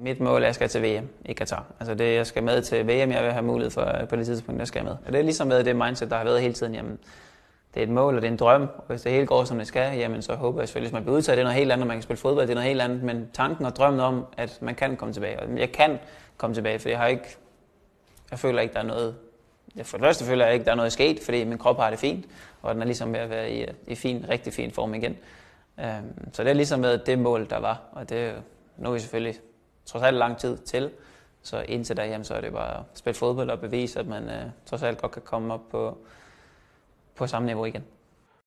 Mit mål er, at jeg skal til VM i Katar. Altså det, jeg skal med til VM, jeg vil have mulighed for på det tidspunkt, jeg skal med. Og det er ligesom med det mindset, der har været hele tiden. Jamen, det er et mål, og det er en drøm, og hvis det hele går, som det skal, jamen så håber jeg selvfølgelig, at man bliver udtaget. Det er noget helt andet, man kan spille fodbold, det er noget helt andet, men tanken og drømmen om, at man kan komme tilbage, og jeg kan komme tilbage, for jeg har ikke, jeg føler ikke, der er noget, jeg for det første føler jeg ikke, der er noget sket, fordi min krop har det fint, og den er ligesom ved at være i, i fin, rigtig fin form igen. Øhm, så det er ligesom været det mål, der var, og det nu er vi selvfølgelig trods alt lang tid til. Så indtil da, jamen, så er det bare at spille fodbold og bevise, at man øh, trods alt godt kan komme op på, på samme niveau igen.